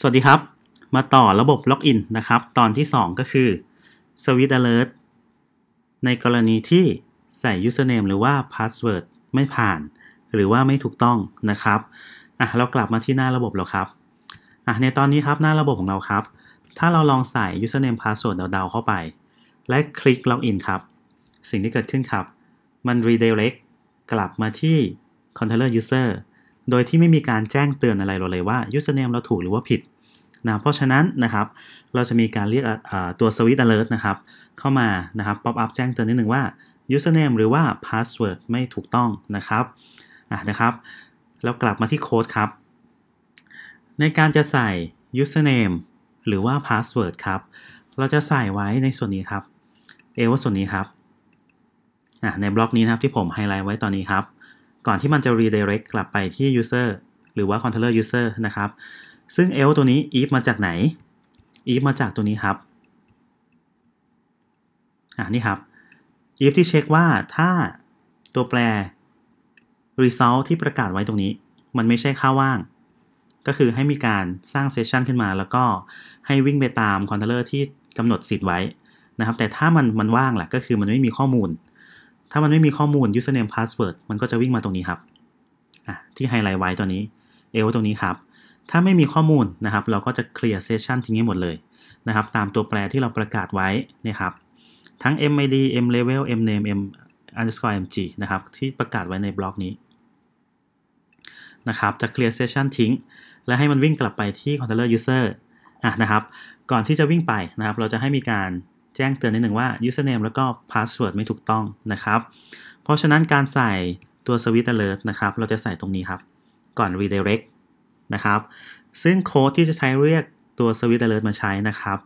สวัสดีครับ มาต่อระบบล็อกอินนะครับ ตอนที่ 2 ก็คือ Switch Alert ในกรณีที่ใส่ username หรือว่า password ไม่ผ่าน หรือว่าไม่ถูกต้องนะครับ อ่ะ เรากลับมาที่หน้าระบบแล้วครับ อ่ะ ในตอนนี้ครับหน้าระบบของเราครับ ถ้าเราลองใส่ username password เดา ๆ เข้าไป และคลิกล็อกอินครับ สิ่งที่เกิดขึ้นครับ มัน redirect กลับมาที่ controller user โดยที่ไม่มีการแจ้งเตือนอะไรเราเลยว่า username เราถูกหรือว่าผิดนะ เพราะฉะนั้นนะครับเราจะมีการเรียกตัว switch alert นะครับเข้ามานะครับ pop up แจ้งเตือนนิดหนึ่งว่า username หรือว่า password ไม่ถูกต้องนะครับอ่ะนะครับแล้วกลับมาที่โค้ดครับ ในการจะใส่ username หรือว่า password ครับ เราจะใส่ไว้ในส่วนนี้ครับเอว่าส่วนนี้ครับ ในบล็อกนี้นะครับที่ผมไฮไลท์ไว้ตอนนี้ครับก่อนที่มันจะ redirect กลับไปที่ user หรือว่า controller user นะครับ ซึ่ง l ตัวนี้ if มาจากไหน if มาจากตัวนี้ครับ อ่านี่ครับ if ที่เช็คว่าถ้าตัวแปร result ที่ประกาศไว้ตรงนี้ มันไม่ใช่ค่าว่าง ก็คือให้มีการสร้างเซสชันขึ้นมา แล้วก็ให้วิ่งไปตามคอน t ท o l เ e อร์ที่กำหนดสิทธิ์ไว้นะครับ แต่ถ้ามันมันว่างแหละก็คือมันไม่มีข้อมูลถ้ามันไม่มีข้อมูล username password มันก็จะวิ่งมาตรงนี้ครับ ที่ไฮไลท์ไว้ตัวนี้เอวตรงนี้ครับ ถ้าไม่มีข้อมูลนะครับ เราก็จะเคลียร์เซสชันทิ้งให้หมดเลยนะครับ ตามตัวแปรที่เราประกาศไว้นะครับ ทั้ง mid m level m name m underscore mg นะครับ ที่ประกาศไว้ในบล็อกนี้นะครับ จะเคลียร์เซสชันทิ้ง และให้มันวิ่งกลับไปที่ controller user อ่ะนะครับ ก่อนที่จะวิ่งไปนะครับ เราจะให้มีการแจ้งเตือนนิดหนึ่งว่า username แล้วก็ password ไม่ถูกต้องนะครับ เพราะฉะนั้นการใส่ตัว switch alert นะครับ เราจะใส่ตรงนี้ครับ ก่อน redirect นะครับ ซึ่งโค้ดที่จะใช้เรียกตัว switch alert มาใช้นะครับ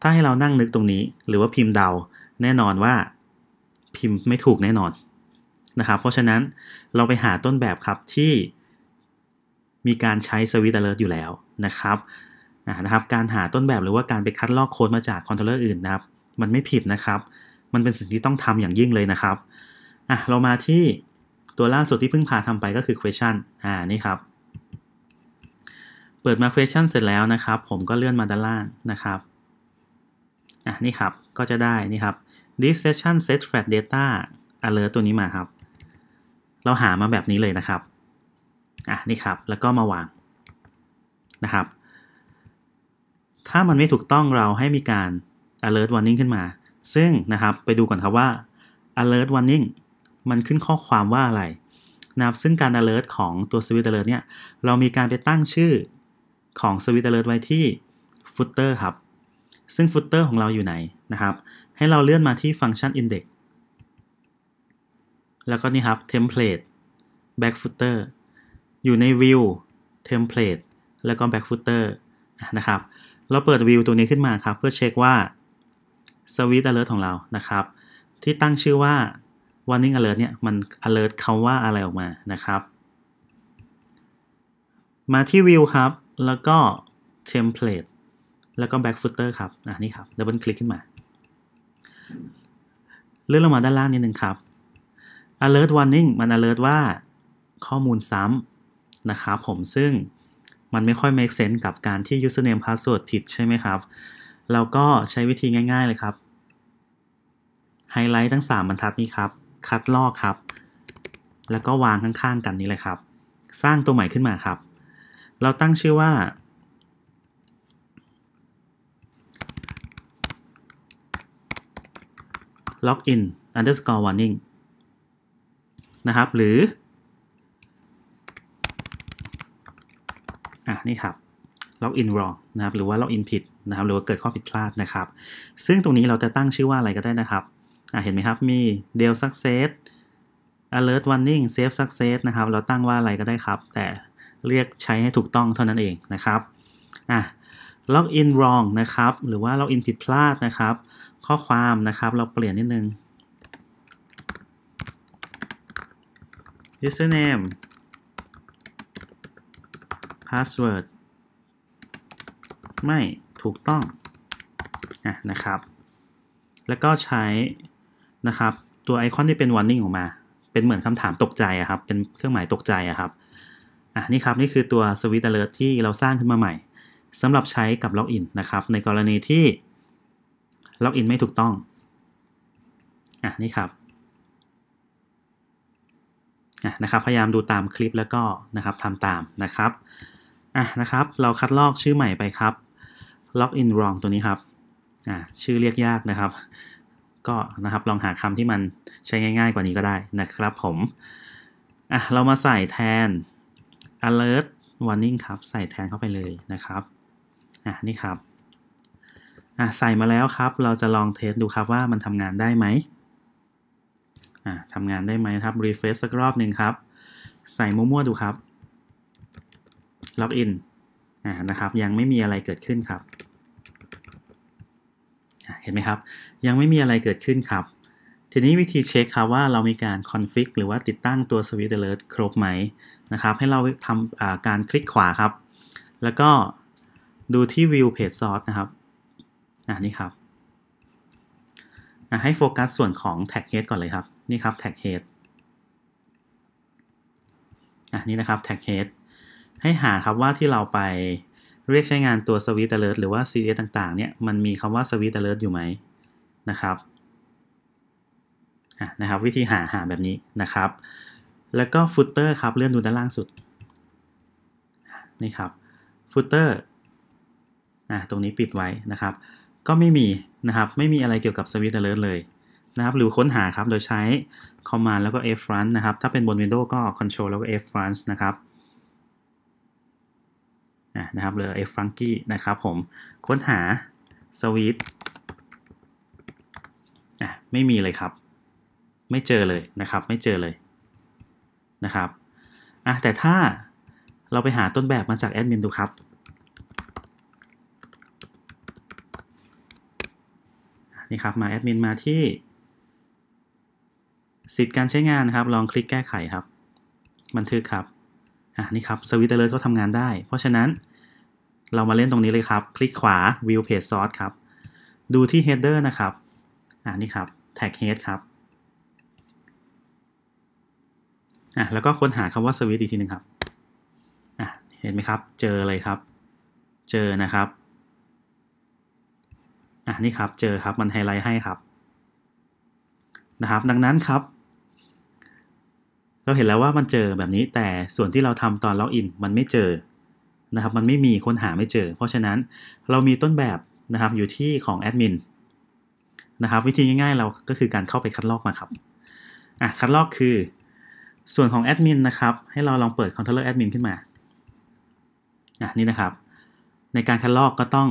ถ้าให้เรานั่งนึกตรงนี้หรือว่าพิมพ์เดาแน่นอนว่าพิมพ์ไม่ถูกแน่นอนนะครับ เพราะฉะนั้นเราไปหาต้นแบบครับที่ มีการใช้ switch alert อยู่แล้วนะครับนะครับการหาต้นแบบหรือว่าการไปคัดลอกโค้ดมาจากคอนโทรลเลอร์อื่นนะครับ มันไม่ผิดนะครับ มันเป็นสิ่งที่ต้องทำอย่างยิ่งเลยนะครับอ่ะเรามาที่ตัวล่าสุดที่เพิ่งพาทำไปก็คือ question อ่านี่ครับ เปิดมา question เสร็จแล้วนะครับ ผมก็เลื่อนมาด้านล่างนะครับ อ่ะ นี่ครับก็จะได้นี่ครับ this session set flat data alert ตัวนี้มาครับ เราหามาแบบนี้เลยนะครับอ่ะนี่ครับแล้วก็มาวาง นะครับถ้ามันไม่ถูกต้องเราให้มีการ alert warning ขึ้นมา ซึ่งนะครับไปดูก่อนครับว่า alert warning มันขึ้นข้อความว่าอะไร นะครับ ซึ่งการ alert ของตัว switch alert เนี่ย เรามีการไปตั้งชื่อของ switch alert ไว้ที่ footer ครับ ซึ่ง footer ของเราอยู่ไหนนะครับ ให้เราเลื่อนมาที่ฟังก์ชัน index แล้วก็นี่ครับ template back footer อยู่ใน view template แล้วก็ back footer นะครับเราเปิดวิวตัวนี้ขึ้นมาครับเพื่อเช็คว่า s e ิตเ c e Alert ของเรานะครับ ที่ตั้งชื่อว่า Warning Alert เนี่ย มัน alert คาว่าอะไรออกมานะครับ มาที่วิวครับ แล้วก็ Template แล้วก็ Back Footer ครับ อ่านี่ครับดับเบิลคลิกขึ้นมา เลื่อนลงมาด้านล่างนิดนึงครับ alert warning มัน alert ว่าข้อมูลซ้ำนะครับผมซึ่งมันไม่ค่อย make sense กับการที่ username password ผิดใช่ไหมครับ เราก็ใช้วิธีง่ายๆเลยครับ ไฮไลท์ทั้ง3บรรทัดนี้ครับ คัดลอกครับ แล้วก็วางข้างๆ กันนี้เลยครับ สร้างตัวใหม่ขึ้นมาครับ เราตั้งชื่อว่า login underscore warning นะครับ หรือะนี่ครับล็อกอิน wrong นะครับหรือว่าล็อกอินผิดนะครับหรือว่าเกิดข้อผิดพลาดนะครับ ซึ่งตรงนี้เราจะตั้งชื่อว่าอะไรก็ได้นะครับอ่ะเห็นไหมครับมี del success alert warning save success นะครับเราตั้งว่าอะไรก็ได้ครับ แต่เรียกใช้ให้ถูกต้องเท่านั้นเองนะครับอ่ะ login wrong นะครับหรือว่า login ผิดพลาดนะครับข้อความนะครับเราเปลี่ยนนิดนึง username password ไม่ถูกต้องะนะครับ แล้วก็ใช้นะครับ ตัวไอคอนที่เป็น warning ออกมา เป็นเหมือนคำถามตกใจครับ เป็นเครื่องหมายตกใจครับ อ่ะนี่ครับ นี่คือตัวสวิตเต alert ที่เราสร้างขึ้นมาใหม่สำหรับใช้กับล็อกอินนะครับในกรณีที่ล็อกอินไม่ถูกต้องอ่ะนี่ครับอ่ะนะครับพยายามดูตามคลิปแล้วก็นะครับทำตามนะครับอ่ะนะครับเราคัดลอกชื่อใหม่ไปครับ login wrong ตัวนี้ครับอ่ะชื่อเรียกยากนะครับ ก็นะครับลองหาคำที่มันใช้ง่าย ๆ กว่านี้ก็ได้นะครับผมอ่ะเรามาใส่แทน alert warning ครับ ใส่แทนเข้าไปเลยนะครับอ่ะนี่ครับอ่ะใส่มาแล้วครับเราจะลองเทสดูครับว่ามันทำงานได้ไหมอ่ะทำงานได้ไหมครับ refresh สักรอบหนึ่งครับใส่มั่วๆดูครับล็อกอินนะครับ ยังไม่มีอะไรเกิดขึ้นครับ เห็นไหมครับยังไม่มีอะไรเกิดขึ้นครับ ทีนี้วิธีเช็คครับว่าเรามีการคอนฟิกหรือว่าติดตั้งตัวสวิตช์เลิศครบไหมนะครับ ให้เราทำการคลิกขวาครับ แล้วก็ดูที่ view page source นะครับอนี่ครับ ให้โฟกัสส่วนของ tag head ก่อนเลยครับ นี่ครับ tag head อ่ะนี่นะครับ tag head ให้หาครับว่าที่เราไปเรียกใช้งานตัว Service Alert หรือว่า CS ต่างๆเนี่ยมันมีคำว่า Service Alert อยู่ไหมนะครับนะครับวิธีหาหาแบบนี้นะครับ แล้วก็ Footer ครับเลื่อนดูด้านล่างสุดนี่ครับ Footer อ่ะตรงนี้ปิดไว้นะครับ ก็ไม่มีนะครับ ไม่มีอะไรเกี่ยวกับ Service Alert เลยนะครับ หรือค้นหาครับโดยใช้ Command แล้วก็ F f r o n t นะครับ ถ้าเป็นบน Windows ก็ Control แล้วก็ F f r o n t นะครับนะครับเรือ F Funky นะครับผม ค้นหาสวิตไม่มีเลยครับ ไม่เจอเลยนะครับ ไม่เจอเลย นะครับ อ่ะแต่ถ้าเราไปหาต้นแบบมาจากแอดมินดูครับ นี่ครับ มาแอดมินมาที่ สิทธิ์การใช้งานครับ ลองคลิกแก้ไขครับ บันทึกครับอ่ะนี่ครับสวิตเตอร์เลก็ทำงานได้ เพราะฉะนั้นเรามาเล่นตรงนี้เลยครับ คลิกขวา view page source ครับ ดูที่ header นะครับ อ่านี่ครับ tag head ครับอ่ะแล้วก็ค้นหาคำว่าสวิตอีกทีนึงครับอ่ะเห็นไหมครับเจอเลยครับเจอนะครับ อ่ะนี่ครับเจอครับมันไฮไลท์ให้ครับ นะครับ ดังนั้นครับเราเห็นแล้วว่ามันเจอแบบนี้แต่ส่วนที่เราทำตอนล็อกอินมันไม่เจอ นะครับ มันไม่มีค้นหาไม่เจอ เพราะฉะนั้นเรามีต้นแบบนะครับอยู่ที่ของแอดมินนะครับ วิธีง่ายๆเราก็คือการเข้าไปคัดลอกมาครับอ่ะคัดลอกคือส่วนของแอดมินนะครับ ให้เราลองเปิดคอนโทรลเลอร์แอดมินขึ้นมาอ่ะนี่นะครับ ในการคัดลอกก็ต้อง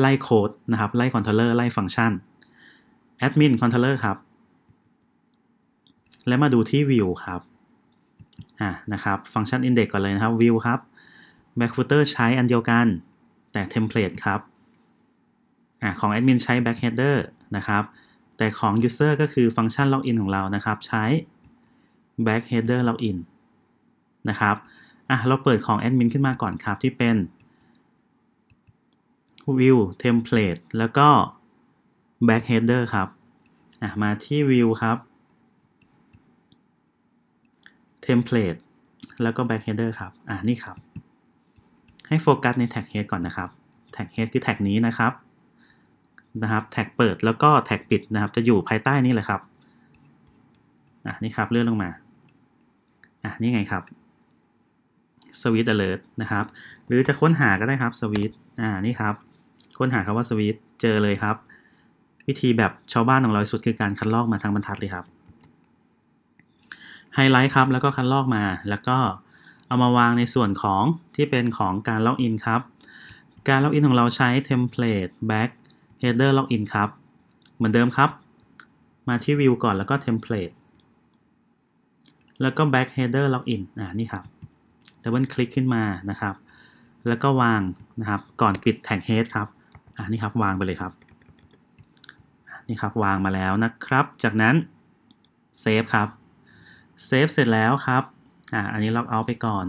ไล่โค้ดนะครับ ไล่คอนโทรลเลอร์ไล่ฟังก์ชันแอดมินคอนโทรลเลอร์ครับ และมาดูที่วิวครับอ่ะนะครับฟังก์ชัน index ก่อนเลยนะครับ view ครับ backfooter ใช้อันเดียวกันแต่เทมเพลตครับอ่ะของ admin ใช้ backheader นะครับแต่ของ user ก็คือฟังก์ชัน login ของเรานะครับ ใช้ backheader login นะครับอ่ะเราเปิดของ admin ขึ้นมาก่อนครับที่เป็น view template แล้วก็ backheader ครับอ่ะมาที่ view ครับ template แล้วก็ back header ครับ อ่านี่ครับ ให้โฟกัสในแท็ head ก่อนนะครับแท็ head คือแท็กนี้นะครับนะครับแท็กเปิดแล้วก็แท็กปิดนะครับ จะอยู่ภายใต้นี้เลยครับ อ่านี่ครับ เลื่อนลงมา อ่านี่ไงครับ switch alert นะครับ หรือจะค้นหาก็ได้ครับ switch อ่านี่ครับ ค้นหาคำว่า switch เจอเลยครับ วิธีแบบชาวบ้านของเราสุดคือการคัดลอกมาทางบรรทัดเลยครับไฮไลท์ครับ แล้วก็คัดลอกมา แล้วก็เอามาวางในส่วนของที่เป็นของการล็อกอินครับ การล็อกอินของเราใช้เทมเพลตแบ็เฮดเดอร์ล็อกอินครับ เหมือนเดิมครับ มาที่วิวก่อนแล้วก็เทมเพลต แล้วก็บ็กเฮดเดอร์ล็อกอินอ่านี่ครับ ดับเบิลคลิกขึ้นมานะครับ แล้วก็วางนะครับ ก่อนปิดแท็กเฮดครับ อ่านี่ครับวางไปเลยครับ นี่ครับวางมาแล้วนะครับ จากนั้นเซฟครับเซฟเสร็จแล้วครับ อ่าอันนี้ล็อกเอาไปก่อน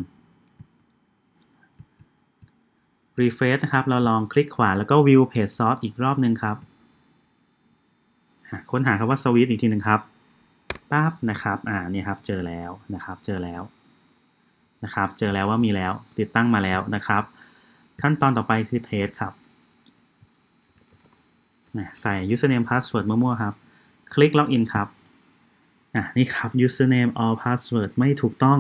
รีเฟรชนะครับ เราลองคลิกขวาแล้วก็ view page s o r อีกรอบหนึ่งครับ ค้นหาคำว่า switch อีกทีหนึ่งครับปั๊บนะครับ อ่านี่ครับ เจอแล้วนะครับ เจอแล้วนะครับ เจอแล้วว่ามีแล้ว ติดตั้งมาแล้วนะครับ ขั้นตอนต่อไปคือเทสครับ ใส่ username password มั่วๆครับ คลิก login ครับอ่ะนี่ครับ username or password ไม่ถูกต้อง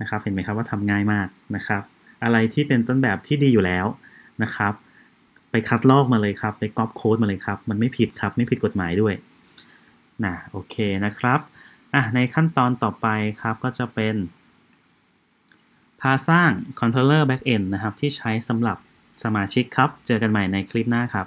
นะครับเห็นไหมครับว่าทำง่ายมากนะครับ อะไรที่เป็นต้นแบบที่ดีอยู่แล้วนะครับ ไปคัดลอกมาเลยครับ ไปก๊อปโค้ดมาเลยครับ มันไม่ผิดครับ ไม่ผิดกฎหมายด้วยนะโอเคนะครับอ่ะในขั้นตอนต่อไปครับก็จะเป็น พาสร้าง controller backend นะครับ ที่ใช้สำหรับสมาชิกครับเจอกันใหม่ในคลิปหน้าครับ